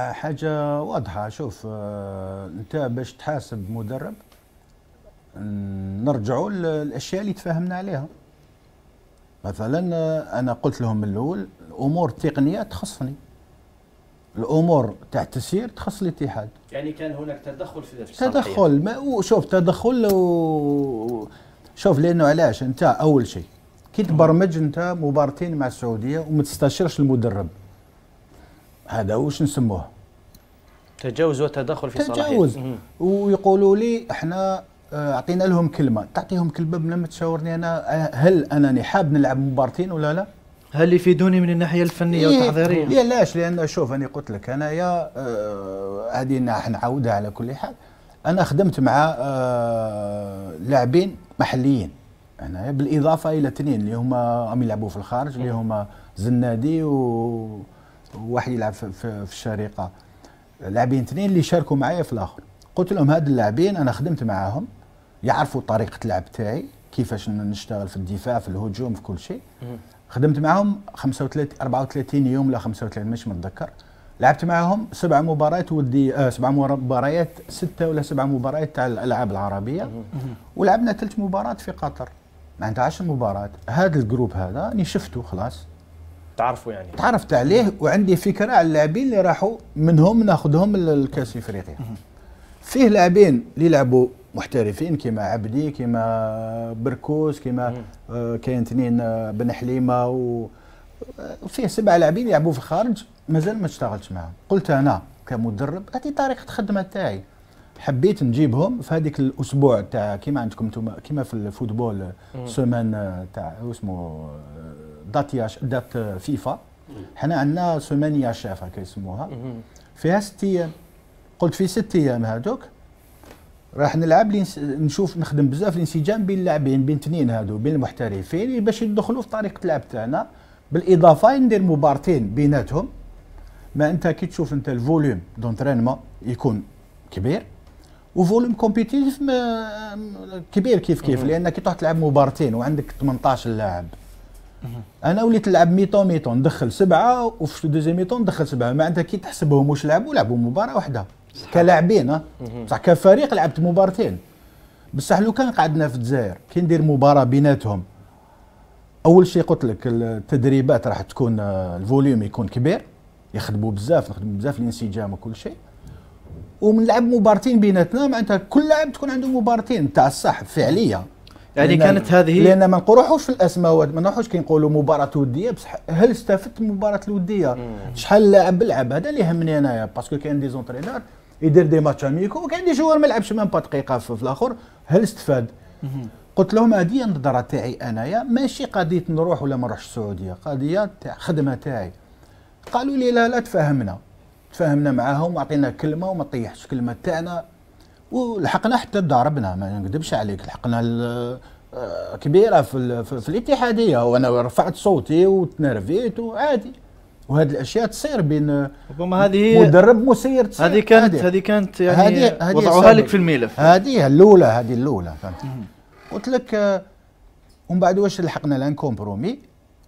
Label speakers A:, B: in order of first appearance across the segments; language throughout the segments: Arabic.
A: حاجة واضحة شوف آه، انت باش تحاسب مدرب نرجعوا للاشياء اللي تفاهمنا عليها مثلا آه، انا قلت لهم من الاول الامور التقنيه تخصني الامور تاع التسيير تخص الاتحاد يعني كان هناك تدخل في تدخل ما شوف تدخل و... شوف لانه علاش انت اول شيء كي تبرمج انت مباراتين مع السعوديه وما تستشيرش المدرب هذا وش نسموه تجاوز وتدخل في صلاحية تجاوز ويقولوا لي احنا آه، اعطينا لهم كلمه تعطيهم كلمه لما تشاورني انا آه، هل انني حاب نلعب مبارتين ولا لا هل يفيدوني من الناحيه الفنيه إيه، والتحضيريه إيه لاش لان شوف انا قلت لك انايا آه، هذه آه نعاودها على كل حال انا خدمت مع آه لاعبين محليين هنا بالاضافه الى اثنين اللي هما عم يلعبوا في الخارج اللي هما زنادي و واحد يلعب في, في, في لاعبين اثنين اللي شاركوا معايا في الاخر قلت لهم هاد اللاعبين انا خدمت معاهم يعرفوا طريقه اللعب تاعي كيفاش نشتغل في الدفاع في الهجوم في كل شيء خدمت معاهم 35 34 يوم ولا 35 مش متذكر لعبت معاهم سبع مباريات ودي آه سبع مباريات ستة ولا سبع مباريات تاع الالعاب العربيه ولعبنا ثلاث مباريات في قطر معناتها 10 مباريات هذا الجروب هذا راني شفته خلاص تعرفوا يعني تعرفت عليه وعندي فكره على اللاعبين اللي راحوا منهم ناخذهم للكاس افريقيا فيه لاعبين اللي لعبوا محترفين كيما عبدي كيما بركوس كيما آه كاين اثنين آه، بن حليمه و وفيه آه، سبع لاعبين يلعبوا في الخارج مازال ما اشتغلتش معاهم قلت انا كمدرب هذه طريقه الخدمه تاعي حبيت نجيبهم في هذيك الاسبوع تاع كيما عندكم انتم كيما في الفوتبول سومان آه، تاع اسمه دات ياش دات فيفا حنا عندنا سومان ياشاف هكا يسموها فيها ست ايام قلت في ست ايام هادوك راح نلعب لينس... نشوف نخدم بزاف الانسجام بين اللاعبين بين اثنين هادو بين المحترفين باش يدخلوا في طريقه اللعب تاعنا بالاضافه ندير مبارتين بيناتهم ما انت كي تشوف انت الفوليوم دونترينمون يكون كبير وفوليوم كومبيتيتيف كبير كيف كيف لانك كي تروح تلعب مبارتين وعندك 18 لاعب انا وليت نلعب ميتون ميتون ندخل سبعه وفي الدوزيام ميطون ندخل سبعه معناتها كي تحسبهم واش لعبوا لعبوا مباراه واحده كلاعبين بصح كفريق لعبت مباراتين بصح لو كان قعدنا في الجزائر كي ندير مباراه بيناتهم اول شيء قلت لك التدريبات راح تكون آه، الفوليوم يكون كبير يخدموا بزاف نخدموا بزاف الانسجام وكل شيء ومنلعب مبارتين بيناتنا معناتها كل لاعب تكون عنده مبارتين تاع الصح فعليه يعني كانت هذه لان ما نقروحوش في الاسماء ما نروحوش كي نقولوا مباراه وديه بصح هل استفدت من المباراه الوديه شحال لاعب بلعب هذا اللي يهمني انايا باسكو كاين دي زونترينور يدير دي ماتش اميكو وكاين دي جوار ما لعبش ميم با دقيقه في, في الاخر هل استفاد قلت لهم هذه النظره تاعي انايا ماشي قضيه نروح ولا ما نروحش السعوديه قضيه تاع خدمه تاعي قالوا لي لا لا تفاهمنا تفاهمنا معاهم واعطينا كلمه وما طيحش كلمه تاعنا ولحقنا حتى ضربنا ما نكذبش عليك لحقنا آه، كبيره في, في الاتحاديه وانا رفعت صوتي وتنرفيت وعادي وهذه الاشياء تصير بين ربما هذه مدرب مسير تصير هذه كانت هذه كانت يعني هادي هادي وضعوها لك في الملف هذه الاولى هذه الاولى فهمت قلت لك آه، ومن بعد واش لحقنا لان كومبرومي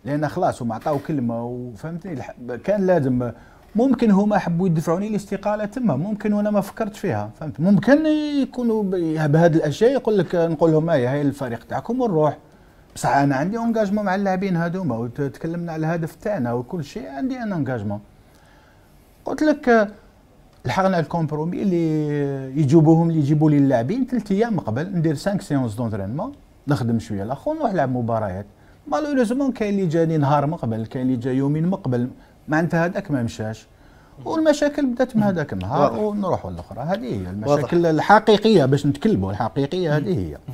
A: لان خلاص هما عطاو كلمه وفهمتني كان لازم ممكن هما حبوا يدفعوني الاستقاله تما ممكن وانا ما فكرت فيها فهمت ممكن يكونوا بهذه الاشياء يقول لك نقول لهم هاي هاي الفريق تاعكم ونروح بصح انا عندي انجاجمون مع اللاعبين هذوما وتكلمنا على الهدف تاعنا وكل شيء عندي انا انجاجمون قلت لك لحقنا الكومبرومي اللي يجيبوهم اللي يجيبوا لي اللاعبين ثلاث ايام قبل ندير 5 سيونس دونترينمون نخدم شويه الاخر ونروح نلعب مباريات مالوريزمون كاين اللي جاني نهار من قبل كاين اللي جا يومين من قبل ما انتهى هذاك ما مشاش والمشاكل بدات من هذاك النهار ونروح للاخرى هذه هي المشاكل واضح. الحقيقيه باش نتكلموا الحقيقيه هذه هي